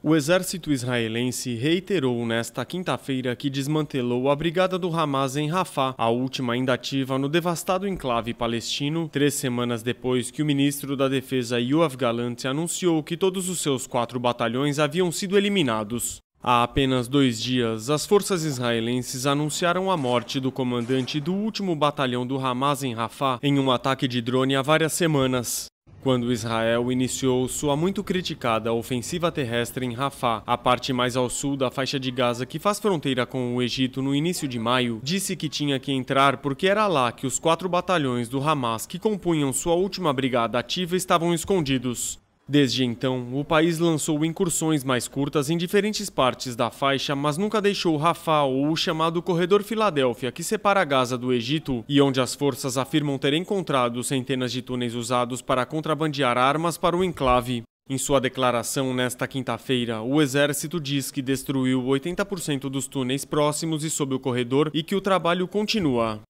O exército israelense reiterou nesta quinta-feira que desmantelou a brigada do Hamas em Rafah, a última ainda ativa no devastado enclave palestino, três semanas depois que o ministro da Defesa Yoav Galante anunciou que todos os seus quatro batalhões haviam sido eliminados. Há apenas dois dias, as forças israelenses anunciaram a morte do comandante do último batalhão do Hamas em Rafah em um ataque de drone há várias semanas quando Israel iniciou sua muito criticada ofensiva terrestre em Rafah, a parte mais ao sul da faixa de Gaza que faz fronteira com o Egito no início de maio, disse que tinha que entrar porque era lá que os quatro batalhões do Hamas que compunham sua última brigada ativa estavam escondidos. Desde então, o país lançou incursões mais curtas em diferentes partes da faixa, mas nunca deixou Rafah ou o chamado Corredor Filadélfia, que separa Gaza do Egito e onde as forças afirmam ter encontrado centenas de túneis usados para contrabandear armas para o enclave. Em sua declaração nesta quinta-feira, o exército diz que destruiu 80% dos túneis próximos e sob o corredor e que o trabalho continua.